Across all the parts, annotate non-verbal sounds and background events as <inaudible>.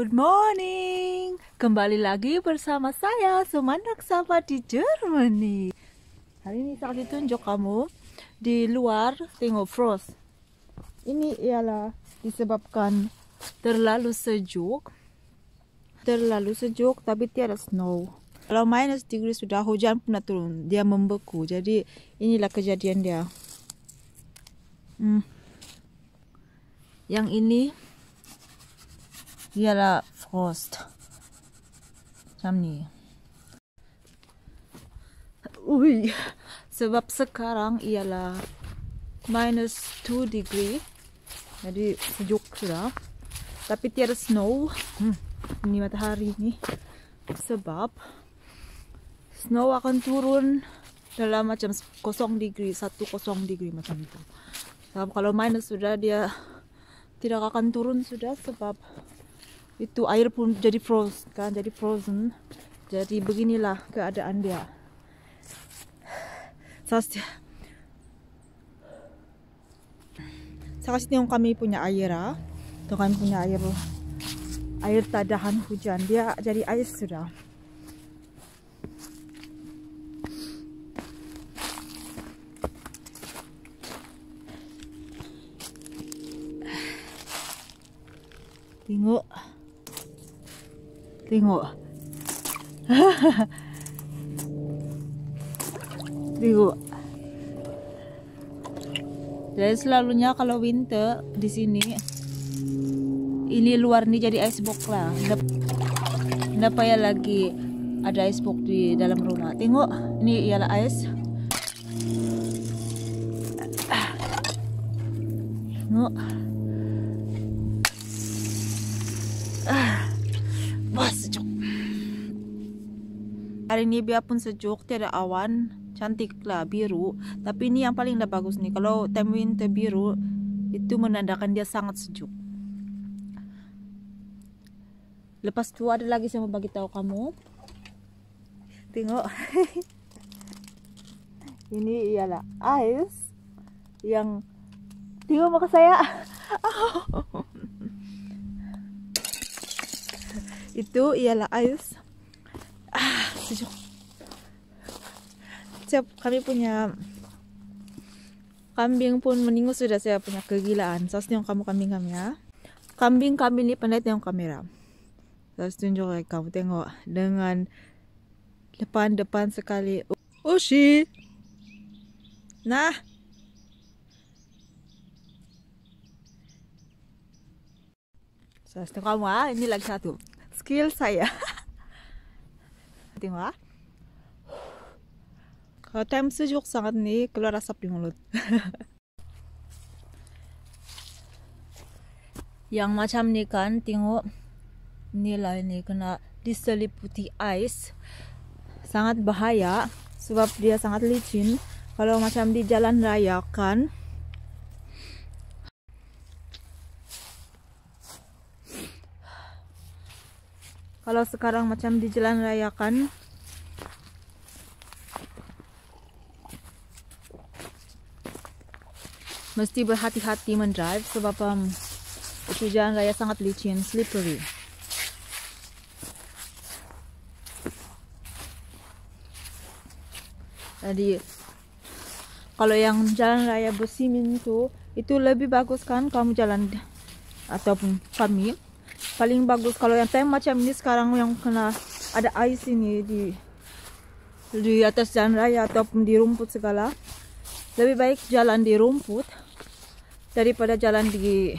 Good morning. Kembali lagi bersama saya Sumandak Sapa di Germany. Hari ini saya tunjuk kamu di luar tengok frost. Ini ialah disebabkan terlalu sejuk. Terlalu sejuk tapi tiada snow. Kalau minus degree sudah hujan pun nak turun. Dia membeku. Jadi inilah kejadian dia. Hmm. Yang ini Jela Frost. Jamni. Ui, sebab sekarang ialah minus 2 degree. Jadi sejuk sudah. Tapi tiada snow. Hmm, ini matahari ini. Sebab snow akan turun dalam macam kosong degree, satu kosong degree macam itu. Sebab kalau minus sudah dia tidak akan turun sudah sebab itu air pun jadi froze kan jadi frozen jadi beginilah keadaan dia 사실 사실 yung kami punya air ah tu kami punya air air tadahan hujan dia jadi air sudah tengok Tengok. <laughs> Tengok. Jadi selalunya kalau winter di sini ini luar ini jadi icebox lah. Nggak ya lagi ada icebox di dalam rumah. Tengok, ini ialah ais. Tengok. Ah. Hari ini biarpun sejuk, tiada awan, cantiklah biru. Tapi ini yang paling dah bagus nih. Kalau time winter biru itu menandakan dia sangat sejuk. Lepas itu ada lagi saya mau bagi tahu kamu. Tengok. <laughs> ini ialah ais yang tengok maka saya. <laughs> itu ialah ais sejuk siap kami punya kambing pun meninggal sudah saya punya kegilaan sasnya yang kamu kambing kami ya kambing kami ini pendek yang kamera terus tunjuk lagi kamu tengok dengan depan-depan sekali ushi oh, nah Saya kamu ah, ini lagi satu skill saya. <laughs> marketing wa kalau time sejuk sangat nih keluar asap di mulut <laughs> yang macam ni kan tengok nilai ni kena diseliputi ice, sangat bahaya sebab dia sangat licin kalau macam di jalan raya kan kalau sekarang macam di jalan raya kan mesti berhati-hati mendrive sebab um, itu jalan raya sangat licin slippery jadi kalau yang jalan raya bersimin itu itu lebih bagus kan kamu jalan ataupun kami paling bagus kalau yang tank macam ini sekarang yang kena ada ais ini di di atas jalan raya ataupun di rumput segala lebih baik jalan di rumput daripada jalan di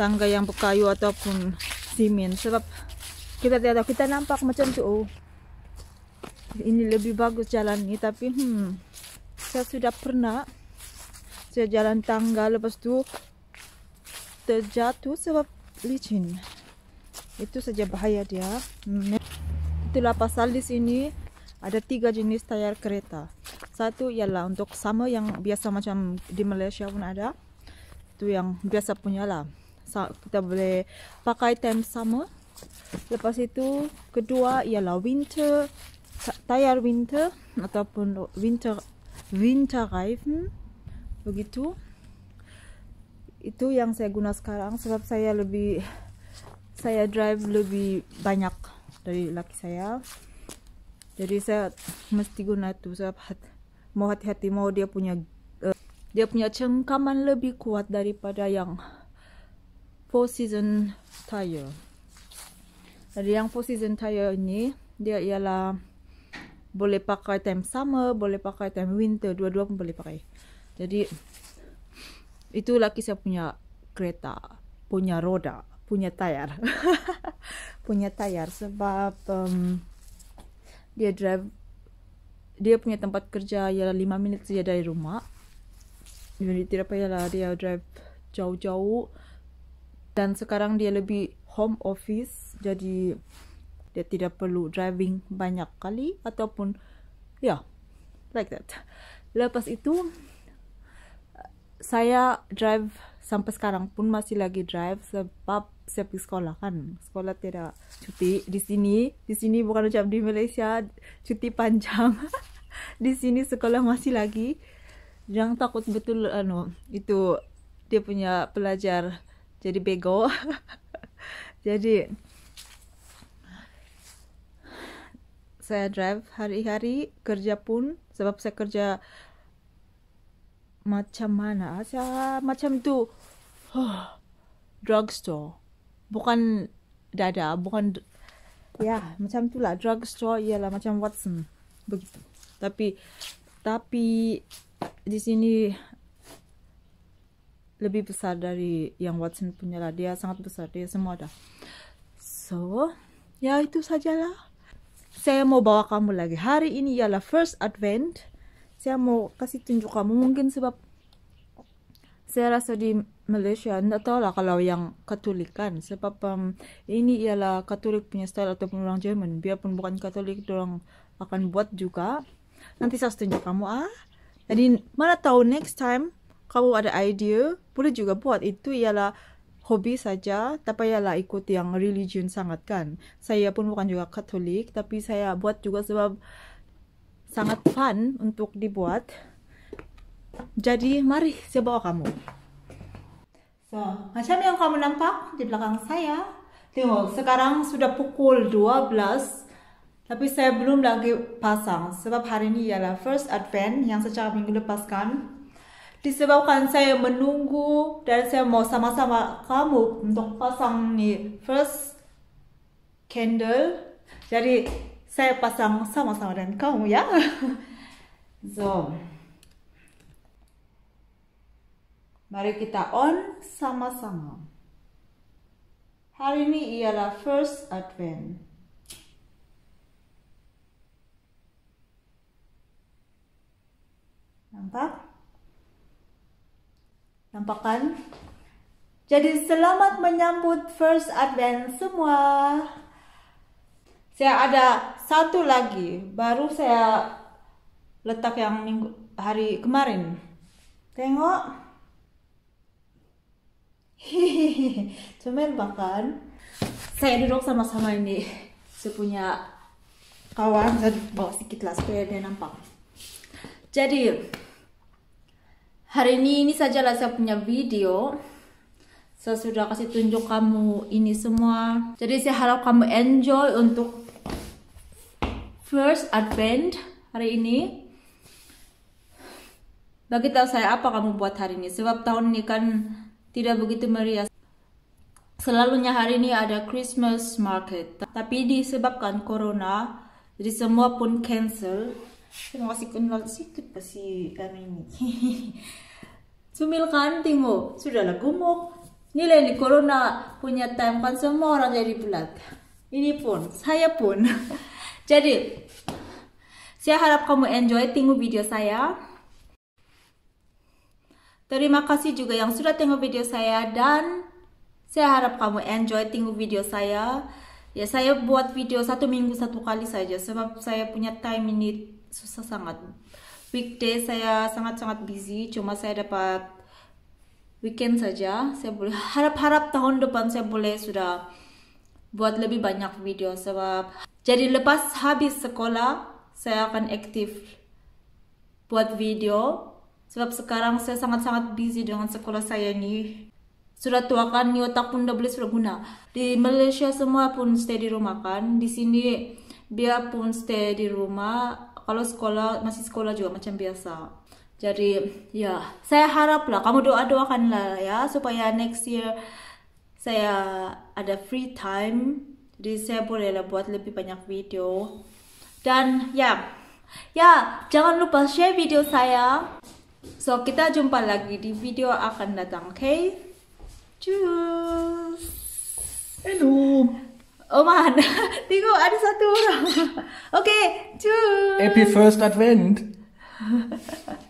tangga yang berkayu ataupun simen sebab kita tidak kita nampak macam tu oh ini lebih bagus jalan ini tapi hmm saya sudah pernah saya jalan tangga lepas tu terjatuh sebab licin Itu saja bahaya dia. Itulah pasal di sini ada tiga jenis tayar kereta. Satu ialah untuk sama yang biasa macam di Malaysia pun ada. Itu yang biasa punya lah. Kita boleh pakai time sama. Lepas itu, kedua ialah winter, tayar winter ataupun winter winter reifen. Begitu. Itu yang saya guna sekarang sebab saya lebih saya drive lebih banyak dari laki saya. Jadi saya mesti guna tu sebab mau hati-hati mau dia punya uh, dia punya cengkaman lebih kuat daripada yang four season tire. Jadi yang four season tire ini dia ialah boleh pakai time summer, boleh pakai time winter, dua-dua pun boleh pakai. Jadi itu laki saya punya kereta, punya roda. punya tayar <laughs> punya tayar sebab um, dia drive dia punya tempat kerja ialah 5 minit saja dari rumah jadi tidak payahlah dia drive jauh-jauh dan sekarang dia lebih home office jadi dia tidak perlu driving banyak kali ataupun ya yeah, like that lepas itu saya drive sampai sekarang pun masih lagi drive sebab saya pergi sekolah kan sekolah tidak cuti di sini di sini bukan macam di Malaysia cuti panjang <laughs> di sini sekolah masih lagi jangan takut betul anu itu dia punya pelajar jadi bego <laughs> jadi saya drive hari-hari kerja pun sebab saya kerja macam mana Asa macam tu huh, drugstore bukan dada bukan ya macam lah drugstore ialah macam Watson begitu tapi tapi di sini lebih besar dari yang Watson punya lah dia sangat besar dia semua ada so ya itu sajalah saya mau bawa kamu lagi hari ini ialah first advent saya mau kasih tunjuk kamu mungkin sebab saya rasa di Malaysia tidak tahu lah kalau yang Katolik kan sebab um, ini ialah Katolik punya style atau orang Jerman biarpun bukan Katolik orang akan buat juga nanti saya tunjuk kamu ah jadi mana tahu next time kamu ada idea boleh juga buat itu ialah hobi saja tapi ialah ikut yang religion sangat kan saya pun bukan juga Katolik tapi saya buat juga sebab sangat fun untuk dibuat jadi mari saya bawa kamu so macam yang kamu nampak di belakang saya tengok sekarang sudah pukul 12 tapi saya belum lagi pasang sebab hari ini ialah first advent yang secara minggu lepas kan disebabkan saya menunggu dan saya mau sama-sama kamu untuk pasang nih first candle jadi saya pasang sama-sama dengan kamu ya <laughs> so mari kita on sama-sama hari ini ialah first advent nampak? nampak kan? Jadi selamat menyambut First Advent semua saya ada satu lagi baru saya letak yang minggu hari kemarin tengok hehehe <laughs> cuman bahkan saya duduk sama-sama ini saya punya kawan saya bawa sedikit lah supaya dia nampak jadi hari ini ini saja lah saya punya video saya sudah kasih tunjuk kamu ini semua jadi saya harap kamu enjoy untuk First Advent hari ini bagi tahu saya apa kamu buat hari ini sebab tahun ini kan tidak begitu meriah selalunya hari ini ada Christmas market tapi disebabkan corona jadi semua pun cancel terima kasih kenal sikit kasih ini <laughs> sumil kan timu, sudahlah gumuk nilai di corona punya time kan semua orang jadi bulat ini pun saya pun <laughs> Jadi, saya harap kamu enjoy tengok video saya. Terima kasih juga yang sudah tengok video saya dan saya harap kamu enjoy tengok video saya. Ya saya buat video satu minggu satu kali saja sebab saya punya time ini susah sangat. Weekday saya sangat-sangat busy cuma saya dapat weekend saja. Saya boleh harap-harap tahun depan saya boleh sudah buat lebih banyak video sebab jadi lepas habis sekolah, saya akan aktif buat video. Sebab sekarang saya sangat-sangat busy dengan sekolah saya ini. Sudah tua kan, ni otak pun udah beli guna. Di Malaysia semua pun stay di rumah kan. Di sini dia pun stay di rumah, kalau sekolah masih sekolah juga macam biasa. Jadi ya, saya haraplah kamu doa-doakanlah ya supaya next year saya ada free time jadi saya bolehlah buat lebih banyak video. Dan ya, ya jangan lupa share video saya. So kita jumpa lagi di video akan datang, oke? Okay? Cus. Hello. Oh man, <laughs> Tigo ada satu orang. Oke, <laughs> okay, cus. Happy first advent. <laughs>